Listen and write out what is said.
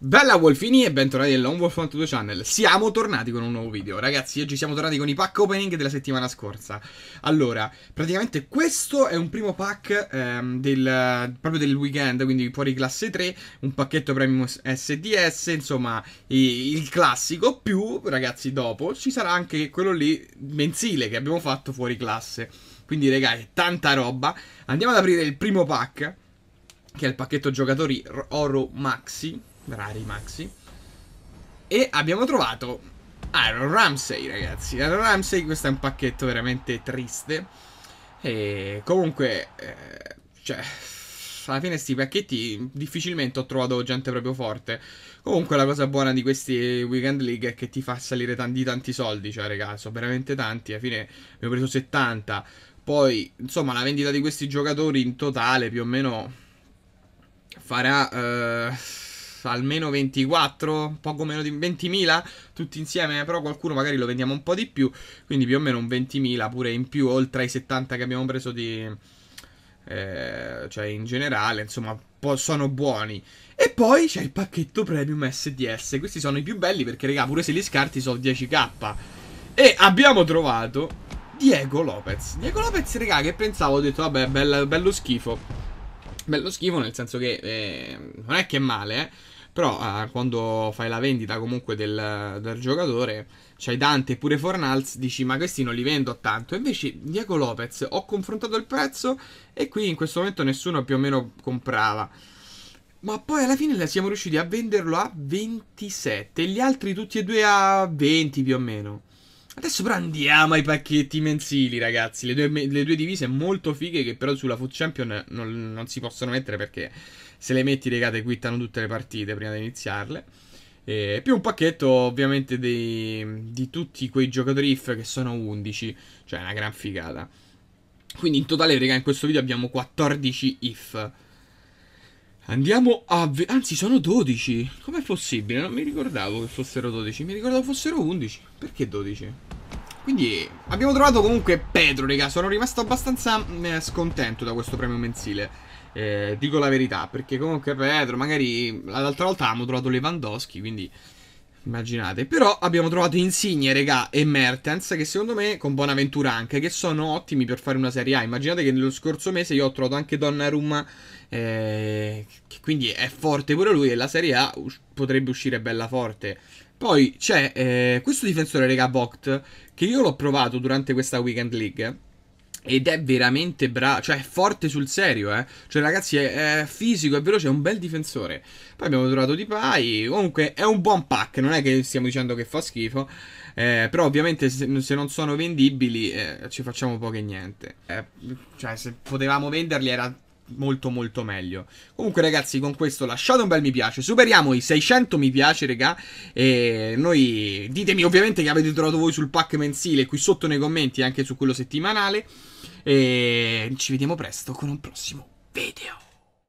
Bella Wolfini e bentornati al Long Wolf 2 Channel. Siamo tornati con un nuovo video, ragazzi. Oggi siamo tornati con i pack opening della settimana scorsa. Allora, praticamente questo è un primo pack ehm, del, proprio del weekend, quindi fuori classe 3, un pacchetto premium SDS, insomma, i, il classico più, ragazzi, dopo ci sarà anche quello lì mensile che abbiamo fatto fuori classe. Quindi, ragazzi, tanta roba. Andiamo ad aprire il primo pack che è il pacchetto giocatori Oro Maxi rari maxi. E abbiamo trovato Iron Ramsey, ragazzi. Iron Ramsey, questo è un pacchetto veramente triste. E comunque, eh, cioè, alla fine sti pacchetti difficilmente ho trovato gente proprio forte. Comunque la cosa buona di questi Weekend League è che ti fa salire tanti, tanti soldi, cioè ragazzi, sono veramente tanti, alla fine abbiamo preso 70. Poi, insomma, la vendita di questi giocatori in totale più o meno farà... Eh almeno 24, poco meno di 20.000 tutti insieme, però qualcuno magari lo vendiamo un po' di più, quindi più o meno un 20.000 pure in più, oltre ai 70 che abbiamo preso di... Eh, cioè in generale, insomma, sono buoni. E poi c'è il pacchetto premium SDS, questi sono i più belli perché, raga, pure se li scarti sono 10k. E abbiamo trovato Diego Lopez. Diego Lopez, raga, che pensavo, ho detto, vabbè, bello, bello schifo bello schifo nel senso che eh, non è che è male, eh. Però eh, quando fai la vendita comunque del, del giocatore, c'hai Dante pure Fornals, dici ma questi non li vendo a tanto. Invece Diego Lopez, ho confrontato il prezzo e qui in questo momento nessuno più o meno comprava. Ma poi alla fine siamo riusciti a venderlo a 27 e gli altri tutti e due a 20 più o meno. Adesso però andiamo ai pacchetti mensili, ragazzi. Le due, le due divise molto fighe che però sulla Food Champion non, non, si possono mettere perché se le metti, regate, quittano tutte le partite prima di iniziarle. E più un pacchetto ovviamente dei, di tutti quei giocatori if che sono 11, cioè una gran figata. Quindi in totale, raga, in questo video abbiamo 14 if. Andiamo a... Anzi, sono 12. Com'è possibile? Non mi ricordavo che fossero 12. Mi ricordavo fossero 11. Perché 12? Quindi abbiamo trovato comunque Pedro, raga. Sono rimasto abbastanza mm, eh, scontento da questo premio mensile. Eh, dico la verità, perché comunque Pedro, magari l'altra volta abbiamo trovato Lewandowski, quindi immaginate. Però abbiamo trovato Insigne, regà, e Mertens, che secondo me, con Bonaventura anche, che sono ottimi per fare una Serie A. Immaginate che nello scorso mese io ho trovato anche Donnarumma, eh, che quindi è forte pure lui, e la Serie A us potrebbe uscire bella forte. Poi c'è eh, questo difensore, Rega Vogt, che io l'ho provato durante questa Weekend League. Ed è veramente bravo, cioè è forte sul serio, eh. Cioè, ragazzi, è, è, fisico, è veloce, è un bel difensore. Poi abbiamo trovato Di Pai. Comunque è un buon pack, non è che stiamo dicendo che fa schifo. Eh, però ovviamente se, se, non sono vendibili eh, ci facciamo poco e niente. Eh, cioè, se potevamo venderli era molto molto meglio. Comunque ragazzi, con questo lasciate un bel mi piace, superiamo i 600 mi piace, regà, e noi ditemi ovviamente che avete trovato voi sul pack mensile qui sotto nei commenti e anche su quello settimanale e ci vediamo presto con un prossimo video.